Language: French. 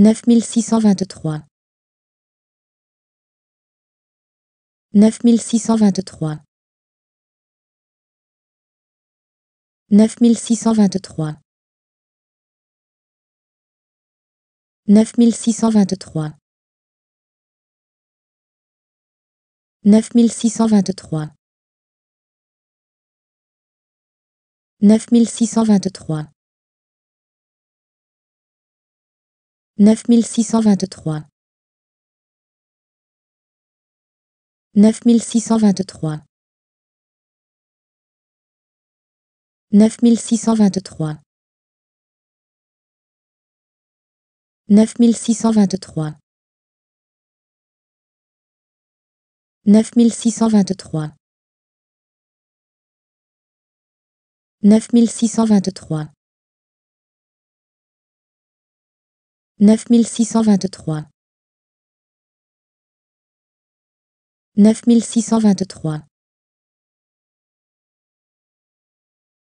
9623 9623 9623 9623 9623 9623 9623 9623 9623 9623 9623 9623 9623 9623